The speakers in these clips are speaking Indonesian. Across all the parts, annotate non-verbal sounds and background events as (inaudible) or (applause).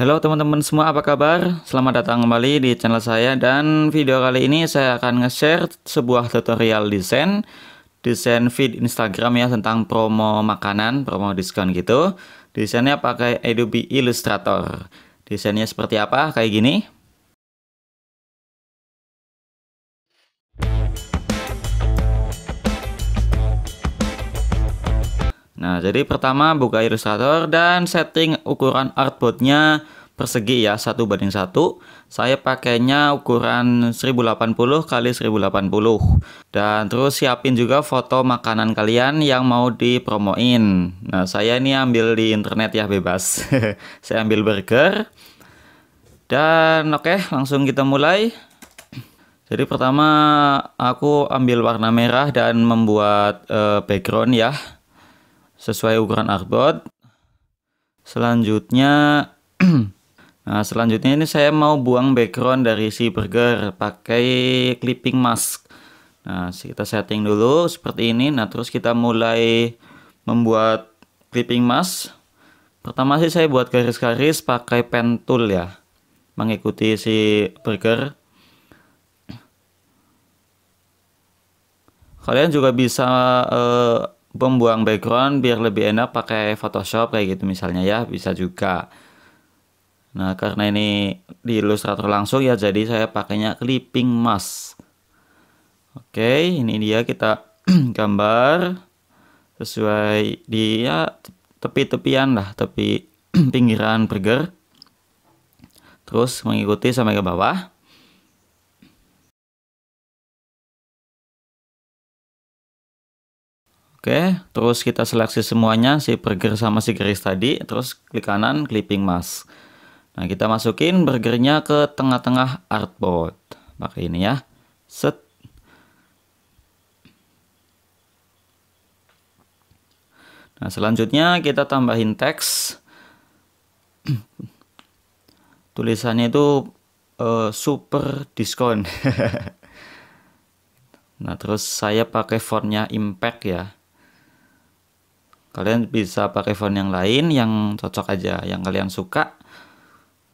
Halo teman-teman semua, apa kabar? Selamat datang kembali di channel saya dan video kali ini saya akan nge-share sebuah tutorial desain desain feed Instagram ya tentang promo makanan, promo diskon gitu. Desainnya pakai Adobe Illustrator. Desainnya seperti apa? Kayak gini. Nah, jadi pertama buka Illustrator dan setting ukuran artboardnya persegi ya, satu banding satu Saya pakainya ukuran 1080 kali 1080. Dan terus siapin juga foto makanan kalian yang mau dipromoin. Nah, saya ini ambil di internet ya, bebas. (laughs) saya ambil burger. Dan oke, okay, langsung kita mulai. Jadi pertama aku ambil warna merah dan membuat uh, background ya sesuai ukuran artboard. Selanjutnya (clears throat) nah selanjutnya ini saya mau buang background dari si burger pakai clipping mask. Nah, kita setting dulu seperti ini. Nah, terus kita mulai membuat clipping mask. Pertama sih saya buat garis-garis pakai pen tool ya. Mengikuti si burger. Kalian juga bisa uh, pembuang background biar lebih enak pakai Photoshop kayak gitu misalnya ya bisa juga nah karena ini di Illustrator langsung ya jadi saya pakainya clipping mask oke ini dia kita (clears throat) gambar sesuai dia ya, tepi-tepian lah tepi (clears throat) pinggiran burger terus mengikuti sampai ke bawah Oke, terus kita seleksi semuanya si burger sama si garis tadi, terus klik kanan clipping mask. Nah, kita masukin burgernya ke tengah-tengah artboard. Pakai ini ya. Set. Nah, selanjutnya kita tambahin teks. (clears throat) Tulisannya itu uh, super diskon. (laughs) nah, terus saya pakai fontnya Impact ya kalian bisa pakai font yang lain yang cocok aja yang kalian suka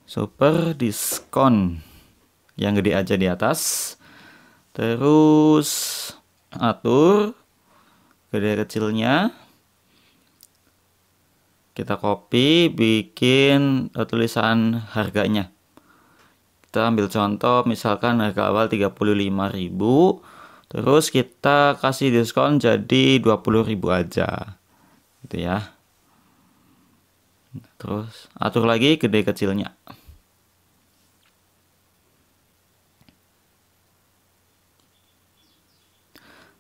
super diskon yang gede aja di atas terus atur gede kecilnya kita copy bikin tulisan harganya kita ambil contoh misalkan harga awal 35.000 terus kita kasih diskon jadi 20.000 aja gitu ya terus atur lagi gede kecilnya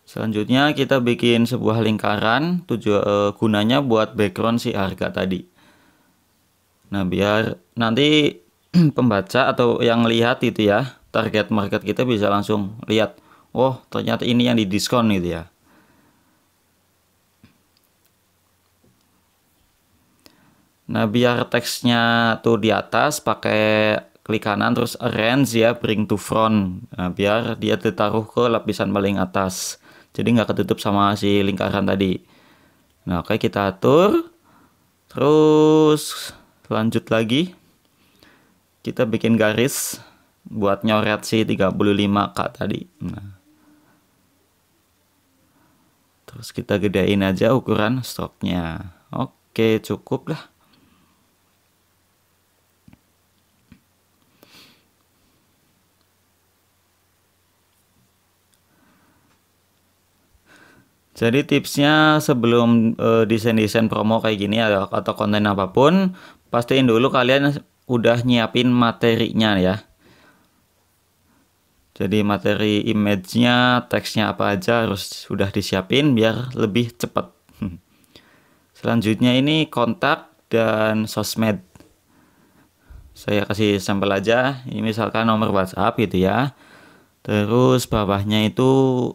Selanjutnya kita bikin sebuah lingkaran tujuh e, gunanya buat background si harga tadi. Nah, biar nanti (clears throat) pembaca atau yang lihat itu ya, target market kita bisa langsung lihat, "Oh, ternyata ini yang didiskon gitu ya. Nah, biar teksnya tuh di atas pakai klik kanan terus arrange ya bring to front nah, biar dia ditaruh ke lapisan paling atas jadi nggak ketutup sama si lingkaran tadi nah oke okay, kita atur terus lanjut lagi kita bikin garis buat nyoret si 35k tadi nah. terus kita gedein aja ukuran stoknya oke cukup lah Jadi tipsnya sebelum eh, desain-desain promo kayak gini atau konten apapun, pastiin dulu kalian udah nyiapin materinya ya. Jadi materi image-nya, teksnya apa aja harus sudah disiapin biar lebih cepat. (laughs) Selanjutnya ini kontak dan sosmed. Saya kasih sampel aja, ini misalkan nomor WhatsApp gitu ya. Terus bawahnya itu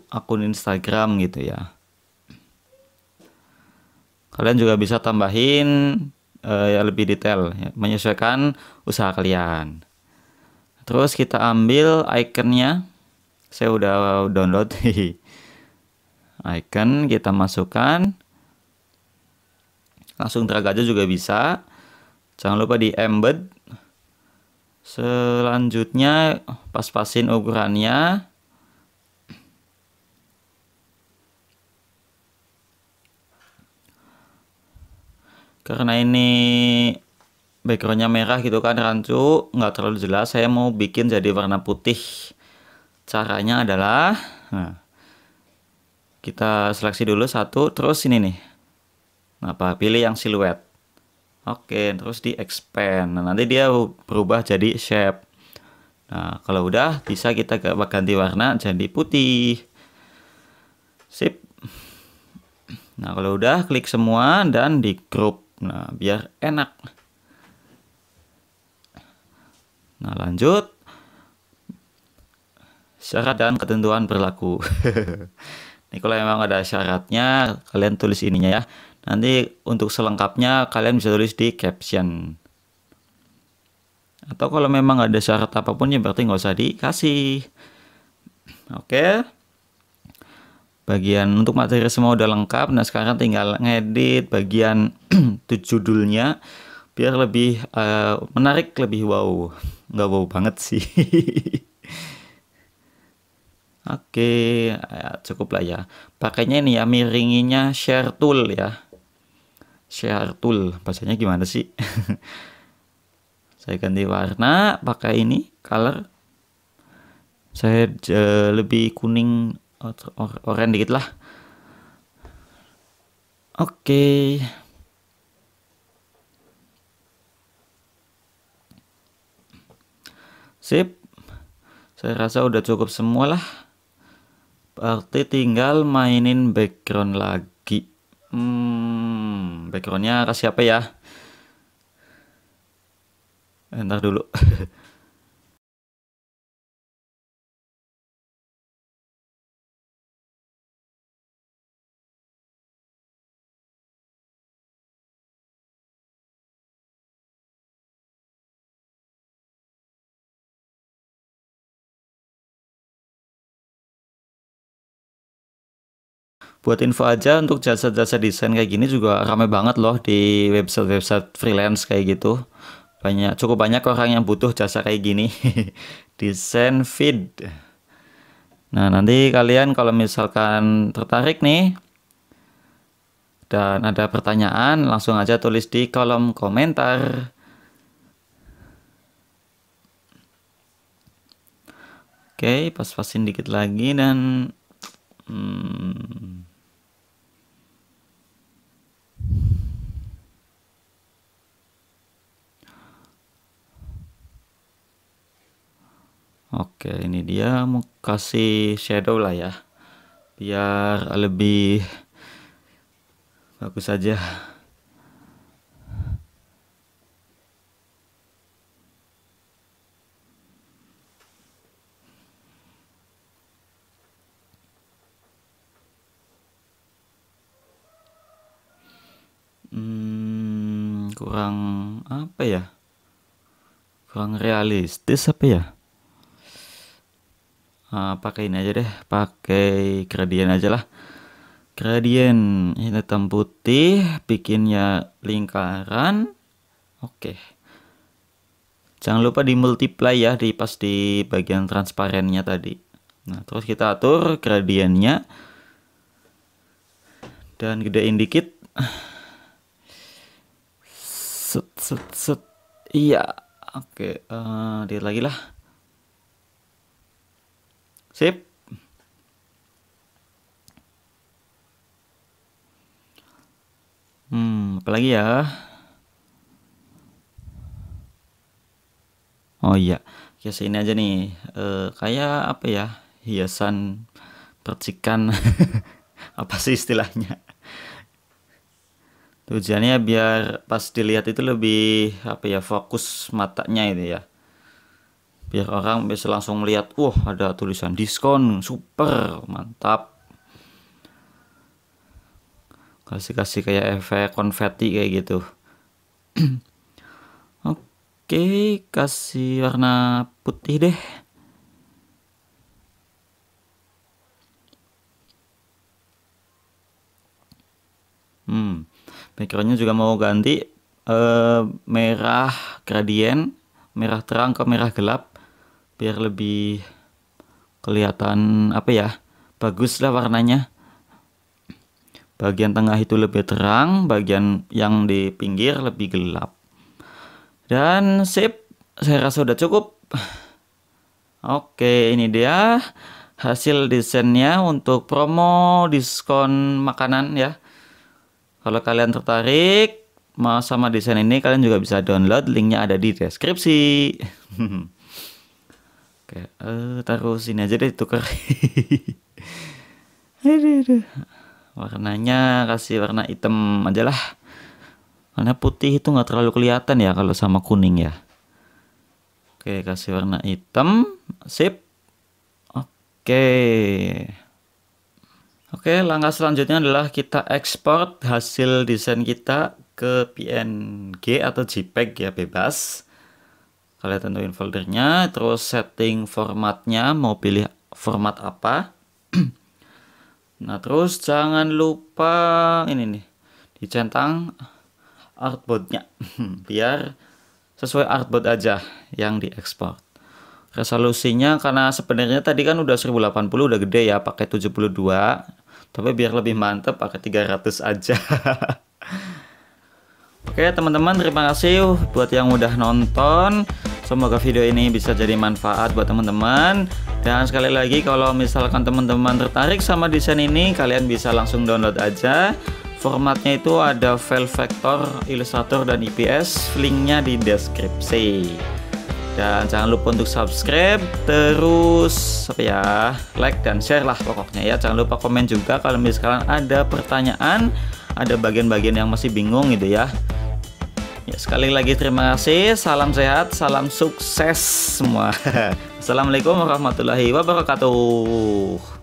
akun Instagram gitu ya. Kalian juga bisa tambahin uh, eh, yang lebih detail, ya, menyesuaikan usaha kalian. Terus kita ambil ikonnya. Saya udah download (laughs) icon kita masukkan. Langsung drag aja juga bisa. Jangan lupa di embed. Selanjutnya pas-pasin ukurannya. karena ini backgroundnya merah gitu kan rancu nggak terlalu jelas saya mau bikin jadi warna putih caranya adalah nah, kita seleksi dulu satu terus ini nih apa pilih yang siluet oke terus di expand nah, nanti dia berubah jadi shape Nah, kalau udah bisa kita ganti warna jadi putih. Sip. Nah, kalau udah klik semua dan di group. Nah, biar enak. Nah, lanjut. Syarat dan ketentuan berlaku. (laughs) Ini kalau memang ada syaratnya, kalian tulis ininya ya. Nanti untuk selengkapnya kalian bisa tulis di caption. Atau kalau memang ada syarat apapun ya berarti nggak usah dikasih. Oke. Okay bagian untuk materi semua udah lengkap nah sekarang tinggal ngedit bagian (clears throat) judulnya biar lebih uh, menarik lebih wow nggak wow banget sih (laughs) oke okay, ya, cukup lah ya pakainya ini ya miringinya share tool ya share tool bahasanya gimana sih (laughs) saya ganti warna pakai ini color saya uh, lebih kuning or, oren dikit lah oke okay. sip saya rasa udah cukup semua lah berarti tinggal mainin background lagi hmm, backgroundnya kasih apa ya ntar dulu (laughs) buat info aja untuk jasa-jasa desain kayak gini juga ramai banget loh di website-website freelance kayak gitu banyak cukup banyak orang yang butuh jasa kayak gini (laughs) desain feed nah nanti kalian kalau misalkan tertarik nih dan ada pertanyaan langsung aja tulis di kolom komentar Oke, pas-pasin dikit lagi dan hmm, Oke, ini dia mau kasih shadow lah ya. Biar lebih bagus aja. kurang apa ya kurang realistis apa ya uh, pakai ini aja deh pakai gradient aja lah gradient hitam putih bikinnya lingkaran oke okay. jangan lupa di multiply ya di pas di bagian transparennya tadi nah terus kita atur gradiennya dan gedein dikit set set set iya oke okay. uh, eh, lagi lah sip hmm apalagi ya oh iya ya ini aja nih uh, kayak apa ya hiasan percikan (laughs) apa sih istilahnya Tujuannya biar pas dilihat itu lebih apa ya fokus matanya ini ya. Biar orang bisa langsung melihat, wah uh, ada tulisan diskon, super, mantap. Kasih-kasih kayak efek konfeti kayak gitu. (clears throat) Oke, kasih warna putih deh. Hmm. Backgroundnya juga mau ganti eh, merah gradien, merah terang ke merah gelap biar lebih kelihatan apa ya bagus lah warnanya bagian tengah itu lebih terang bagian yang di pinggir lebih gelap dan sip saya rasa sudah cukup oke ini dia hasil desainnya untuk promo diskon makanan ya kalau kalian tertarik sama desain ini, kalian juga bisa download. Linknya ada di deskripsi. (laughs) Oke, uh, eh, taruh sini aja deh tuker. (laughs) aduh, aduh. Warnanya kasih warna hitam aja lah. Warna putih itu nggak terlalu kelihatan ya kalau sama kuning ya. Oke, kasih warna hitam. Sip. Oke. Oke, langkah selanjutnya adalah kita ekspor hasil desain kita ke PNG atau JPEG ya bebas. Kalian tentuin foldernya, terus setting formatnya mau pilih format apa. (clears throat) nah, terus jangan lupa ini nih, dicentang artboardnya (clears throat) biar sesuai artboard aja yang diekspor resolusinya karena sebenarnya tadi kan udah 1080 udah gede ya pakai 72 tapi biar lebih mantep pakai 300 aja (laughs) Oke teman-teman terima kasih buat yang udah nonton Semoga video ini bisa jadi manfaat buat teman-teman Dan sekali lagi kalau misalkan teman-teman tertarik sama desain ini Kalian bisa langsung download aja Formatnya itu ada file vector, Illustrator, dan IPS Linknya di deskripsi dan jangan lupa untuk subscribe terus apa ya like dan share lah pokoknya ya jangan lupa komen juga kalau misalkan ada pertanyaan ada bagian-bagian yang masih bingung gitu ya ya sekali lagi terima kasih salam sehat salam sukses semua (laughs) assalamualaikum warahmatullahi wabarakatuh